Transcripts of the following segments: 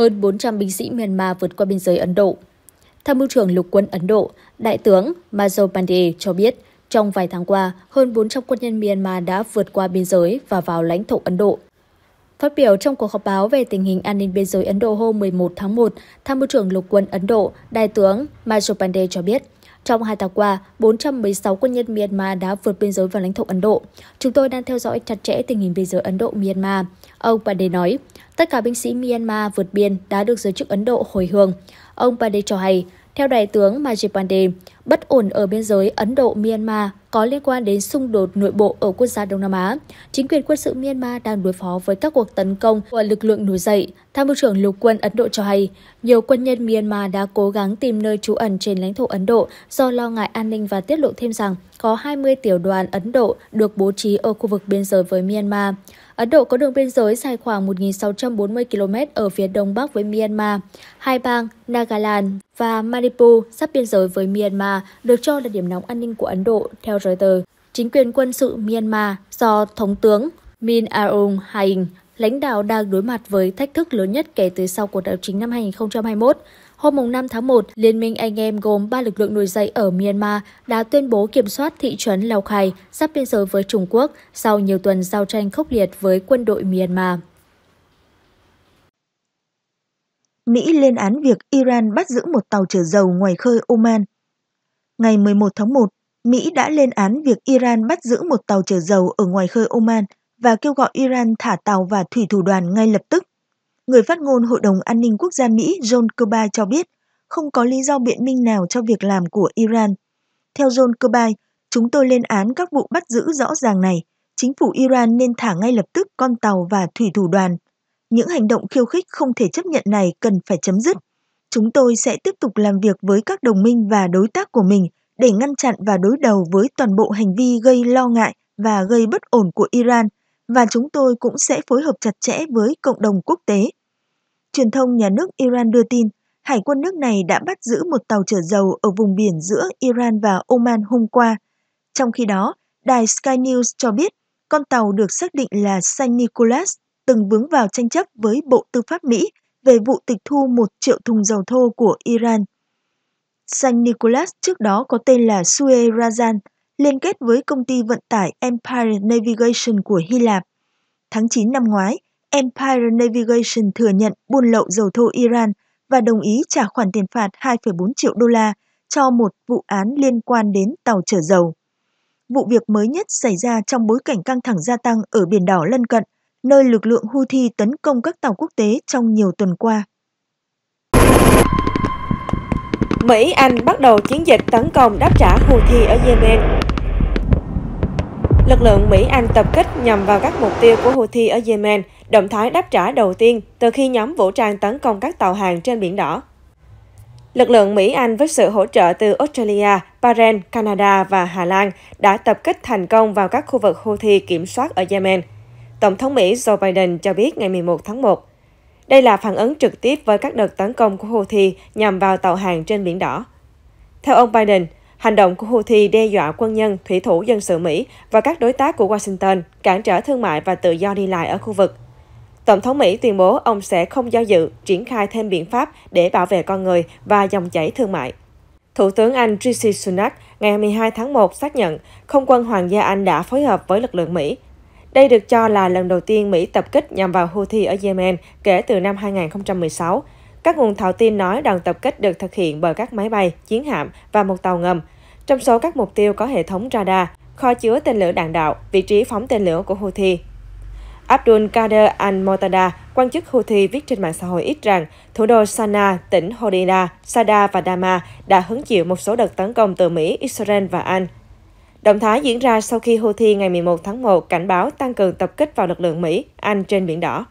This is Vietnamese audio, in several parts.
hơn 400 binh sĩ Myanmar vượt qua biên giới Ấn Độ. Tham mưu trưởng lục quân Ấn Độ, Đại tướng Mazo Pandey cho biết, trong vài tháng qua, hơn 400 quân nhân Myanmar đã vượt qua biên giới và vào lãnh thổ Ấn Độ. Phát biểu trong cuộc họp báo về tình hình an ninh biên giới Ấn Độ hôm 11 tháng 1, Tham mưu trưởng lục quân Ấn Độ, Đại tướng Mazo Pandey cho biết, trong hai tháng qua, 416 quân nhân Myanmar đã vượt biên giới vào lãnh thổ Ấn Độ. Chúng tôi đang theo dõi chặt chẽ tình hình biên giới Ấn Độ-Myanmar. Ông Pandey nói, tất cả binh sĩ Myanmar vượt biên đã được giới chức Ấn Độ hồi hương. Ông Pandey cho hay, theo Đại tướng Majid Pandey, bất ổn ở biên giới Ấn Độ-Myanmar có liên quan đến xung đột nội bộ ở quốc gia Đông Nam Á. Chính quyền quân sự Myanmar đang đối phó với các cuộc tấn công của lực lượng nổi dậy. Tham mưu trưởng lục quân Ấn Độ cho hay, nhiều quân nhân Myanmar đã cố gắng tìm nơi trú ẩn trên lãnh thổ Ấn Độ do lo ngại an ninh và tiết lộ thêm rằng có 20 tiểu đoàn Ấn Độ được bố trí ở khu vực biên giới với Myanmar. Ấn Độ có đường biên giới dài khoảng 1.640 km ở phía đông bắc với Myanmar. Hai bang Nagaland và Manipur sắp biên giới với Myanmar được cho là điểm nóng an ninh của Ấn Độ, theo Reuters. Chính quyền quân sự Myanmar do Thống tướng Min Aung Hlaing lãnh đạo đang đối mặt với thách thức lớn nhất kể từ sau cuộc đảo chính năm 2021. Hôm 5 tháng 1, Liên minh Anh em gồm 3 lực lượng nổi dậy ở Myanmar đã tuyên bố kiểm soát thị trấn Lào Khai giáp biên giới với Trung Quốc sau nhiều tuần giao tranh khốc liệt với quân đội Myanmar. Mỹ lên án việc Iran bắt giữ một tàu chở dầu ngoài khơi Oman. Ngày 11 tháng 1, Mỹ đã lên án việc Iran bắt giữ một tàu chở dầu ở ngoài khơi Oman và kêu gọi Iran thả tàu và thủy thủ đoàn ngay lập tức. Người phát ngôn Hội đồng An ninh Quốc gia Mỹ John Kirby cho biết không có lý do biện minh nào cho việc làm của Iran. Theo John Kirby, chúng tôi lên án các vụ bắt giữ rõ ràng này. Chính phủ Iran nên thả ngay lập tức con tàu và thủy thủ đoàn. Những hành động khiêu khích không thể chấp nhận này cần phải chấm dứt. Chúng tôi sẽ tiếp tục làm việc với các đồng minh và đối tác của mình để ngăn chặn và đối đầu với toàn bộ hành vi gây lo ngại và gây bất ổn của Iran và chúng tôi cũng sẽ phối hợp chặt chẽ với cộng đồng quốc tế Truyền thông nhà nước Iran đưa tin, hải quân nước này đã bắt giữ một tàu chở dầu ở vùng biển giữa Iran và Oman hôm qua. Trong khi đó, đài Sky News cho biết con tàu được xác định là San Nicolas, từng vướng vào tranh chấp với Bộ Tư pháp Mỹ về vụ tịch thu một triệu thùng dầu thô của Iran. San Nicolas trước đó có tên là Sue Razan, liên kết với công ty vận tải Empire Navigation của Hy Lạp. Tháng 9 năm ngoái, Empire Navigation thừa nhận buôn lậu dầu thô Iran và đồng ý trả khoản tiền phạt 2,4 triệu đô la cho một vụ án liên quan đến tàu chở dầu. Vụ việc mới nhất xảy ra trong bối cảnh căng thẳng gia tăng ở Biển Đỏ lân cận, nơi lực lượng Houthi tấn công các tàu quốc tế trong nhiều tuần qua. Mỹ Anh bắt đầu chiến dịch tấn công đáp trả Houthi ở Yemen. Lực lượng Mỹ Anh tập kích nhằm vào các mục tiêu của Houthi ở Yemen – động thái đáp trả đầu tiên từ khi nhóm vũ trang tấn công các tàu hàng trên Biển Đỏ. Lực lượng Mỹ-Anh với sự hỗ trợ từ Australia, Bahrain, Canada và Hà Lan đã tập kích thành công vào các khu vực Houthi kiểm soát ở Yemen. Tổng thống Mỹ Joe Biden cho biết ngày 11 tháng 1. Đây là phản ứng trực tiếp với các đợt tấn công của Houthi nhằm vào tàu hàng trên Biển Đỏ. Theo ông Biden, hành động của Houthi đe dọa quân nhân, thủy thủ dân sự Mỹ và các đối tác của Washington, cản trở thương mại và tự do đi lại ở khu vực. Tổng thống Mỹ tuyên bố ông sẽ không do dự triển khai thêm biện pháp để bảo vệ con người và dòng chảy thương mại. Thủ tướng Anh Rishi Sunak ngày 12 tháng 1 xác nhận không quân Hoàng gia Anh đã phối hợp với lực lượng Mỹ. Đây được cho là lần đầu tiên Mỹ tập kích nhằm vào Houthi ở Yemen kể từ năm 2016. Các nguồn thạo tin nói đòn tập kích được thực hiện bởi các máy bay, chiến hạm và một tàu ngầm. Trong số các mục tiêu có hệ thống radar, kho chứa tên lửa đạn đạo, vị trí phóng tên lửa của Houthi Abdul Kader al-Mortada, quan chức Houthi viết trên mạng xã hội ít rằng thủ đô Sana, tỉnh Hodeidah, Sada và Dama đã hứng chịu một số đợt tấn công từ Mỹ, Israel và Anh. Động thái diễn ra sau khi Houthi ngày 11 tháng 1 cảnh báo tăng cường tập kích vào lực lượng Mỹ, Anh trên Biển Đỏ.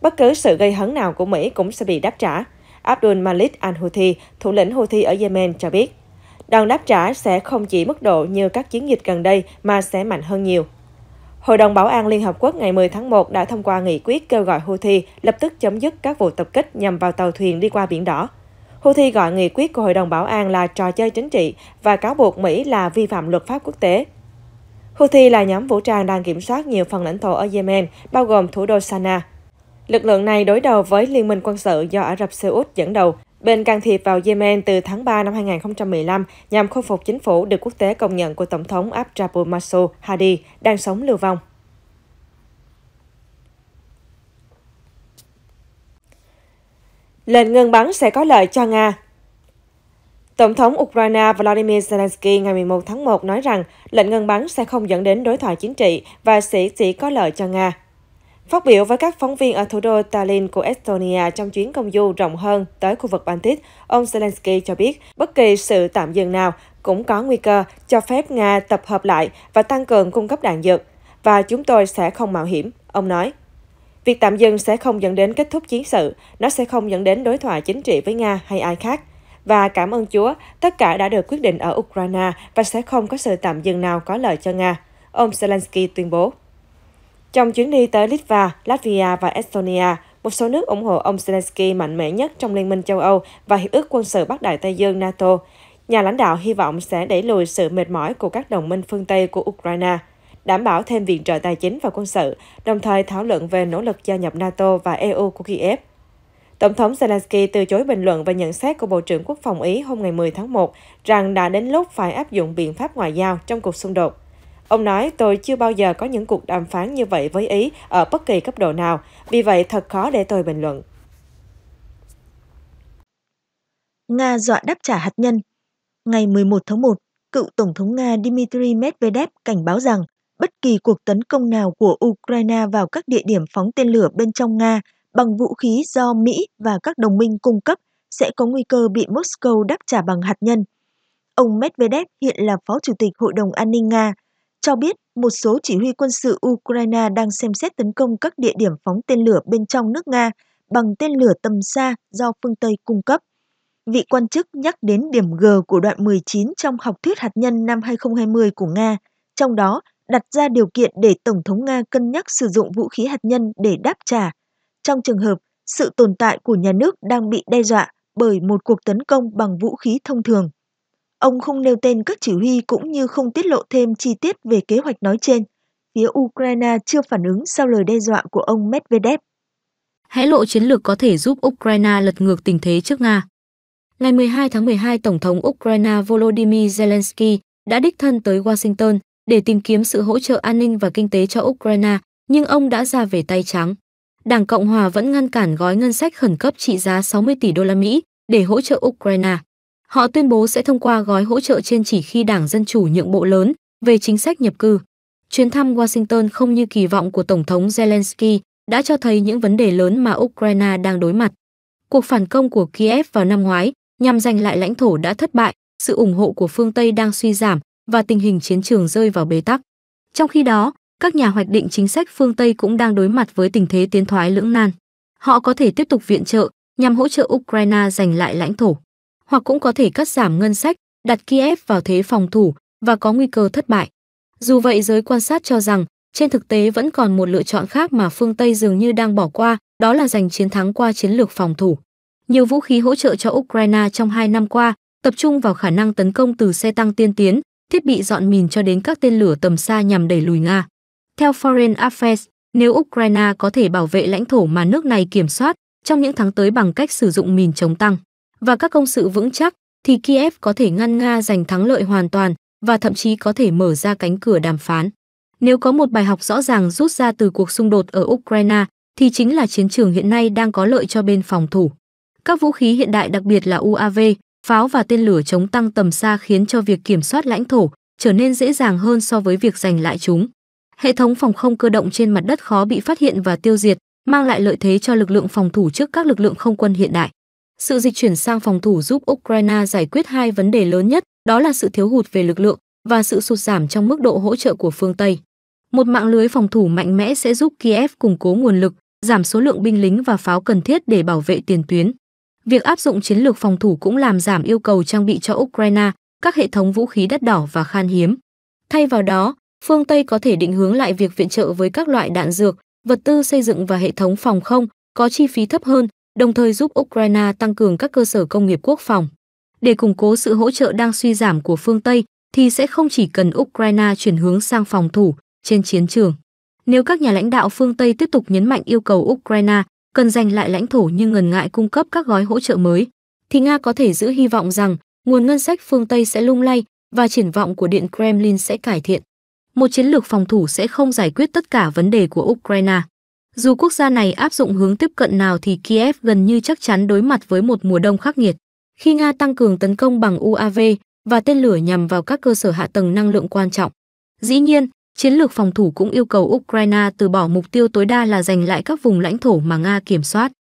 Bất cứ sự gây hấn nào của Mỹ cũng sẽ bị đáp trả. Abdul Malik al-Houthi, thủ lĩnh Houthi ở Yemen cho biết. Đòn đáp trả sẽ không chỉ mức độ như các chiến dịch gần đây mà sẽ mạnh hơn nhiều. Hội đồng Bảo an Liên Hợp Quốc ngày 10 tháng 1 đã thông qua nghị quyết kêu gọi Houthi lập tức chấm dứt các vụ tập kích nhằm vào tàu thuyền đi qua Biển Đỏ. Houthi gọi nghị quyết của Hội đồng Bảo an là trò chơi chính trị và cáo buộc Mỹ là vi phạm luật pháp quốc tế. Houthi là nhóm vũ trang đang kiểm soát nhiều phần lãnh thổ ở Yemen, bao gồm thủ đô Sana. Lực lượng này đối đầu với Liên minh quân sự do Ả Rập Xê Út dẫn đầu bên can thiệp vào Yemen từ tháng 3 năm 2015 nhằm khôi phục chính phủ được quốc tế công nhận của Tổng thống Abdrabul Mansur Hadi đang sống lưu vong. Lệnh ngừng bắn sẽ có lợi cho Nga, Tổng thống Ukraine Volodymyr Zelensky ngày 11 tháng 1 nói rằng lệnh ngừng bắn sẽ không dẫn đến đối thoại chính trị và sẽ chỉ có lợi cho Nga. Phát biểu với các phóng viên ở thủ đô Tallinn của Estonia trong chuyến công du rộng hơn tới khu vực Baltic, ông Zelensky cho biết bất kỳ sự tạm dừng nào cũng có nguy cơ cho phép Nga tập hợp lại và tăng cường cung cấp đạn dược, và chúng tôi sẽ không mạo hiểm, ông nói. Việc tạm dừng sẽ không dẫn đến kết thúc chiến sự, nó sẽ không dẫn đến đối thoại chính trị với Nga hay ai khác. Và cảm ơn Chúa, tất cả đã được quyết định ở Ukraine và sẽ không có sự tạm dừng nào có lợi cho Nga, ông Zelensky tuyên bố. Trong chuyến đi tới Litva, Latvia và Estonia, một số nước ủng hộ ông Zelensky mạnh mẽ nhất trong Liên minh châu Âu và Hiệp ước quân sự Bắc Đại Tây Dương NATO. Nhà lãnh đạo hy vọng sẽ đẩy lùi sự mệt mỏi của các đồng minh phương Tây của Ukraine, đảm bảo thêm viện trợ tài chính và quân sự, đồng thời thảo luận về nỗ lực gia nhập NATO và EU của Kiev. Tổng thống Zelensky từ chối bình luận về nhận xét của Bộ trưởng Quốc phòng Ý hôm ngày 10 tháng 1 rằng đã đến lúc phải áp dụng biện pháp ngoại giao trong cuộc xung đột. Ông nói, tôi chưa bao giờ có những cuộc đàm phán như vậy với Ý ở bất kỳ cấp độ nào, vì vậy thật khó để tôi bình luận. Nga dọa đáp trả hạt nhân Ngày 11 tháng 1, cựu Tổng thống Nga Dmitry Medvedev cảnh báo rằng bất kỳ cuộc tấn công nào của Ukraine vào các địa điểm phóng tên lửa bên trong Nga bằng vũ khí do Mỹ và các đồng minh cung cấp sẽ có nguy cơ bị Moscow đáp trả bằng hạt nhân. Ông Medvedev hiện là Phó Chủ tịch Hội đồng An ninh Nga – cho biết một số chỉ huy quân sự Ukraine đang xem xét tấn công các địa điểm phóng tên lửa bên trong nước Nga bằng tên lửa tầm xa do phương Tây cung cấp. Vị quan chức nhắc đến điểm G của đoạn 19 trong học thuyết hạt nhân năm 2020 của Nga, trong đó đặt ra điều kiện để Tổng thống Nga cân nhắc sử dụng vũ khí hạt nhân để đáp trả, trong trường hợp sự tồn tại của nhà nước đang bị đe dọa bởi một cuộc tấn công bằng vũ khí thông thường. Ông không nêu tên các chỉ huy cũng như không tiết lộ thêm chi tiết về kế hoạch nói trên. Phía Ukraine chưa phản ứng sau lời đe dọa của ông Medvedev. Hãy lộ chiến lược có thể giúp Ukraine lật ngược tình thế trước Nga. Ngày 12 tháng 12, Tổng thống Ukraine Volodymyr Zelensky đã đích thân tới Washington để tìm kiếm sự hỗ trợ an ninh và kinh tế cho Ukraine, nhưng ông đã ra về tay trắng. Đảng Cộng hòa vẫn ngăn cản gói ngân sách khẩn cấp trị giá 60 tỷ đô la Mỹ để hỗ trợ Ukraine. Họ tuyên bố sẽ thông qua gói hỗ trợ trên chỉ khi Đảng Dân Chủ nhượng bộ lớn về chính sách nhập cư. Chuyến thăm Washington không như kỳ vọng của Tổng thống Zelensky đã cho thấy những vấn đề lớn mà Ukraine đang đối mặt. Cuộc phản công của Kiev vào năm ngoái nhằm giành lại lãnh thổ đã thất bại, sự ủng hộ của phương Tây đang suy giảm và tình hình chiến trường rơi vào bế tắc. Trong khi đó, các nhà hoạch định chính sách phương Tây cũng đang đối mặt với tình thế tiến thoái lưỡng nan. Họ có thể tiếp tục viện trợ nhằm hỗ trợ Ukraine giành lại lãnh thổ hoặc cũng có thể cắt giảm ngân sách, đặt Kiev vào thế phòng thủ và có nguy cơ thất bại. Dù vậy giới quan sát cho rằng, trên thực tế vẫn còn một lựa chọn khác mà phương Tây dường như đang bỏ qua, đó là giành chiến thắng qua chiến lược phòng thủ. Nhiều vũ khí hỗ trợ cho Ukraine trong hai năm qua tập trung vào khả năng tấn công từ xe tăng tiên tiến, thiết bị dọn mìn cho đến các tên lửa tầm xa nhằm đẩy lùi Nga. Theo Foreign Affairs, nếu Ukraine có thể bảo vệ lãnh thổ mà nước này kiểm soát trong những tháng tới bằng cách sử dụng mìn chống tăng, và các công sự vững chắc thì Kiev có thể ngăn Nga giành thắng lợi hoàn toàn và thậm chí có thể mở ra cánh cửa đàm phán. Nếu có một bài học rõ ràng rút ra từ cuộc xung đột ở Ukraine thì chính là chiến trường hiện nay đang có lợi cho bên phòng thủ. Các vũ khí hiện đại đặc biệt là UAV, pháo và tên lửa chống tăng tầm xa khiến cho việc kiểm soát lãnh thổ trở nên dễ dàng hơn so với việc giành lại chúng. Hệ thống phòng không cơ động trên mặt đất khó bị phát hiện và tiêu diệt, mang lại lợi thế cho lực lượng phòng thủ trước các lực lượng không quân hiện đại. Sự dịch chuyển sang phòng thủ giúp Ukraine giải quyết hai vấn đề lớn nhất, đó là sự thiếu hụt về lực lượng và sự sụt giảm trong mức độ hỗ trợ của phương Tây. Một mạng lưới phòng thủ mạnh mẽ sẽ giúp Kiev củng cố nguồn lực, giảm số lượng binh lính và pháo cần thiết để bảo vệ tiền tuyến. Việc áp dụng chiến lược phòng thủ cũng làm giảm yêu cầu trang bị cho Ukraine, các hệ thống vũ khí đắt đỏ và khan hiếm. Thay vào đó, phương Tây có thể định hướng lại việc viện trợ với các loại đạn dược, vật tư xây dựng và hệ thống phòng không có chi phí thấp hơn đồng thời giúp Ukraine tăng cường các cơ sở công nghiệp quốc phòng. Để củng cố sự hỗ trợ đang suy giảm của phương Tây, thì sẽ không chỉ cần Ukraine chuyển hướng sang phòng thủ trên chiến trường. Nếu các nhà lãnh đạo phương Tây tiếp tục nhấn mạnh yêu cầu Ukraine cần giành lại lãnh thổ nhưng ngần ngại cung cấp các gói hỗ trợ mới, thì Nga có thể giữ hy vọng rằng nguồn ngân sách phương Tây sẽ lung lay và triển vọng của Điện Kremlin sẽ cải thiện. Một chiến lược phòng thủ sẽ không giải quyết tất cả vấn đề của Ukraine. Dù quốc gia này áp dụng hướng tiếp cận nào thì Kiev gần như chắc chắn đối mặt với một mùa đông khắc nghiệt. Khi Nga tăng cường tấn công bằng UAV và tên lửa nhằm vào các cơ sở hạ tầng năng lượng quan trọng. Dĩ nhiên, chiến lược phòng thủ cũng yêu cầu Ukraine từ bỏ mục tiêu tối đa là giành lại các vùng lãnh thổ mà Nga kiểm soát.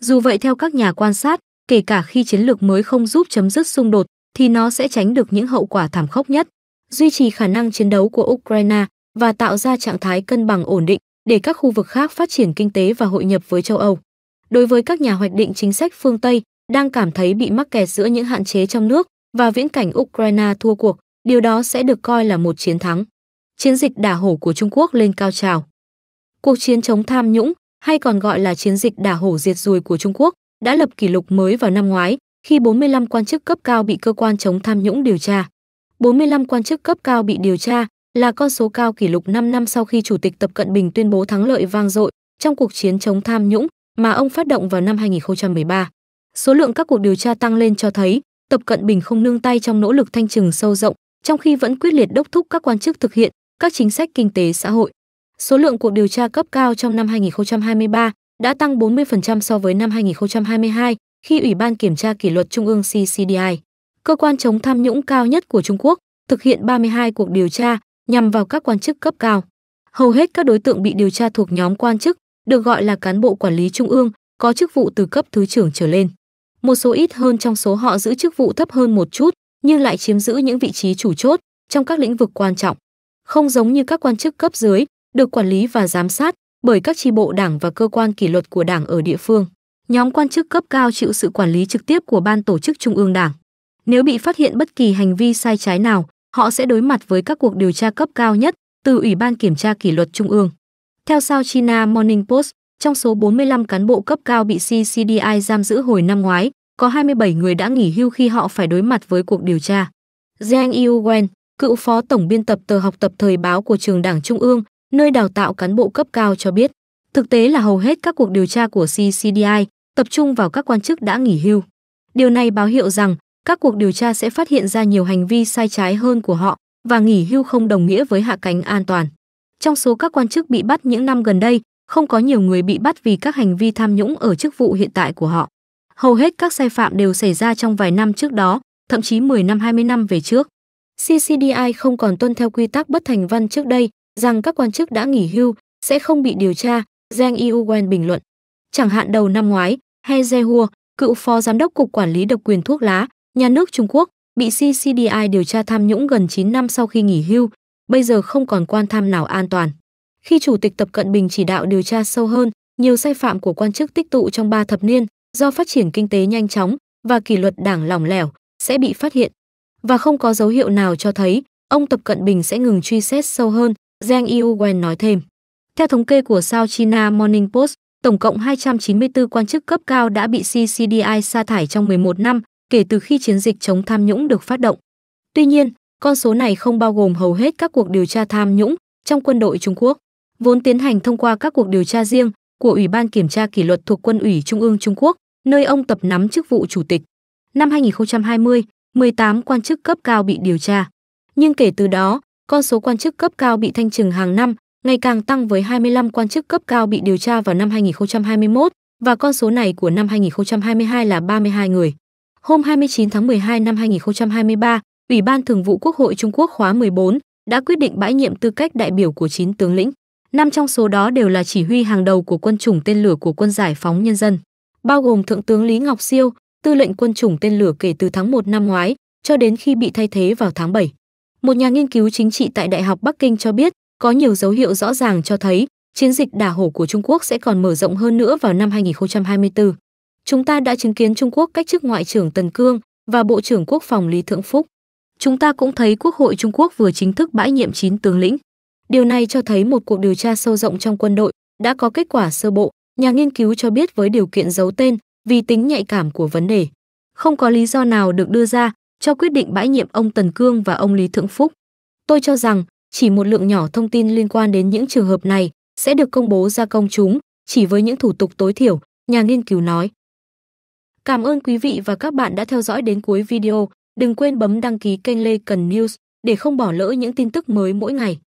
Dù vậy theo các nhà quan sát, kể cả khi chiến lược mới không giúp chấm dứt xung đột thì nó sẽ tránh được những hậu quả thảm khốc nhất, duy trì khả năng chiến đấu của Ukraine và tạo ra trạng thái cân bằng ổn định để các khu vực khác phát triển kinh tế và hội nhập với châu Âu. Đối với các nhà hoạch định chính sách phương Tây đang cảm thấy bị mắc kẹt giữa những hạn chế trong nước và viễn cảnh Ukraine thua cuộc, điều đó sẽ được coi là một chiến thắng. Chiến dịch đả hổ của Trung Quốc lên cao trào. Cuộc chiến chống tham nhũng, hay còn gọi là chiến dịch đả hổ diệt ruồi của Trung Quốc, đã lập kỷ lục mới vào năm ngoái khi 45 quan chức cấp cao bị cơ quan chống tham nhũng điều tra. 45 quan chức cấp cao bị điều tra là con số cao kỷ lục 5 năm sau khi Chủ tịch Tập Cận Bình tuyên bố thắng lợi vang dội trong cuộc chiến chống tham nhũng mà ông phát động vào năm 2013. Số lượng các cuộc điều tra tăng lên cho thấy Tập Cận Bình không nương tay trong nỗ lực thanh trừng sâu rộng, trong khi vẫn quyết liệt đốc thúc các quan chức thực hiện các chính sách kinh tế xã hội. Số lượng cuộc điều tra cấp cao trong năm 2023 đã tăng 40% so với năm 2022 khi Ủy ban Kiểm tra Kỷ luật Trung ương CCDI, cơ quan chống tham nhũng cao nhất của Trung Quốc, thực hiện 32 cuộc điều tra nhằm vào các quan chức cấp cao. Hầu hết các đối tượng bị điều tra thuộc nhóm quan chức, được gọi là cán bộ quản lý trung ương, có chức vụ từ cấp thứ trưởng trở lên. Một số ít hơn trong số họ giữ chức vụ thấp hơn một chút, nhưng lại chiếm giữ những vị trí chủ chốt trong các lĩnh vực quan trọng. Không giống như các quan chức cấp dưới, được quản lý và giám sát bởi các tri bộ đảng và cơ quan kỷ luật của đảng ở địa phương. Nhóm quan chức cấp cao chịu sự quản lý trực tiếp của ban tổ chức trung ương đảng. Nếu bị phát hiện bất kỳ hành vi sai trái nào, họ sẽ đối mặt với các cuộc điều tra cấp cao nhất từ Ủy ban Kiểm tra Kỷ luật Trung ương. Theo South China Morning Post, trong số 45 cán bộ cấp cao bị CCDI giam giữ hồi năm ngoái, có 27 người đã nghỉ hưu khi họ phải đối mặt với cuộc điều tra. Jiang Yuwen, cựu phó tổng biên tập tờ học tập thời báo của trường Đảng Trung ương, nơi đào tạo cán bộ cấp cao cho biết, thực tế là hầu hết các cuộc điều tra của CCDI tập trung vào các quan chức đã nghỉ hưu. Điều này báo hiệu rằng các cuộc điều tra sẽ phát hiện ra nhiều hành vi sai trái hơn của họ và nghỉ hưu không đồng nghĩa với hạ cánh an toàn. Trong số các quan chức bị bắt những năm gần đây, không có nhiều người bị bắt vì các hành vi tham nhũng ở chức vụ hiện tại của họ. Hầu hết các sai phạm đều xảy ra trong vài năm trước đó, thậm chí 10 năm 20 năm về trước. CCDI không còn tuân theo quy tắc bất thành văn trước đây rằng các quan chức đã nghỉ hưu sẽ không bị điều tra, Zhang Yuwen bình luận. Chẳng hạn đầu năm ngoái, He Zehua, cựu phó giám đốc cục quản lý độc quyền thuốc lá, Nhà nước Trung Quốc bị CCDI điều tra tham nhũng gần 9 năm sau khi nghỉ hưu, bây giờ không còn quan tham nào an toàn. Khi Chủ tịch Tập Cận Bình chỉ đạo điều tra sâu hơn, nhiều sai phạm của quan chức tích tụ trong 3 thập niên do phát triển kinh tế nhanh chóng và kỷ luật đảng lỏng lẻo sẽ bị phát hiện. Và không có dấu hiệu nào cho thấy ông Tập Cận Bình sẽ ngừng truy xét sâu hơn, Zhang Yuwen nói thêm. Theo thống kê của South China Morning Post, tổng cộng 294 quan chức cấp cao đã bị CCDI sa thải trong 11 năm, kể từ khi chiến dịch chống tham nhũng được phát động. Tuy nhiên, con số này không bao gồm hầu hết các cuộc điều tra tham nhũng trong quân đội Trung Quốc, vốn tiến hành thông qua các cuộc điều tra riêng của Ủy ban Kiểm tra Kỷ luật thuộc Quân ủy Trung ương Trung Quốc, nơi ông tập nắm chức vụ chủ tịch. Năm 2020, 18 quan chức cấp cao bị điều tra. Nhưng kể từ đó, con số quan chức cấp cao bị thanh trừng hàng năm ngày càng tăng với 25 quan chức cấp cao bị điều tra vào năm 2021 và con số này của năm 2022 là 32 người. Hôm 29 tháng 12 năm 2023, Ủy ban Thường vụ Quốc hội Trung Quốc khóa 14 đã quyết định bãi nhiệm tư cách đại biểu của 9 tướng lĩnh. Năm trong số đó đều là chỉ huy hàng đầu của quân chủng tên lửa của quân giải phóng nhân dân, bao gồm Thượng tướng Lý Ngọc Siêu, tư lệnh quân chủng tên lửa kể từ tháng 1 năm ngoái cho đến khi bị thay thế vào tháng 7. Một nhà nghiên cứu chính trị tại Đại học Bắc Kinh cho biết, có nhiều dấu hiệu rõ ràng cho thấy chiến dịch đả hổ của Trung Quốc sẽ còn mở rộng hơn nữa vào năm 2024 chúng ta đã chứng kiến Trung Quốc cách chức Ngoại trưởng Tần Cương và Bộ trưởng Quốc phòng Lý Thượng Phúc. Chúng ta cũng thấy Quốc hội Trung Quốc vừa chính thức bãi nhiệm 9 tướng lĩnh. Điều này cho thấy một cuộc điều tra sâu rộng trong quân đội đã có kết quả sơ bộ, nhà nghiên cứu cho biết với điều kiện giấu tên vì tính nhạy cảm của vấn đề. Không có lý do nào được đưa ra cho quyết định bãi nhiệm ông Tần Cương và ông Lý Thượng Phúc. Tôi cho rằng chỉ một lượng nhỏ thông tin liên quan đến những trường hợp này sẽ được công bố ra công chúng chỉ với những thủ tục tối thiểu, nhà nghiên cứu nói. Cảm ơn quý vị và các bạn đã theo dõi đến cuối video. Đừng quên bấm đăng ký kênh Lê Cần News để không bỏ lỡ những tin tức mới mỗi ngày.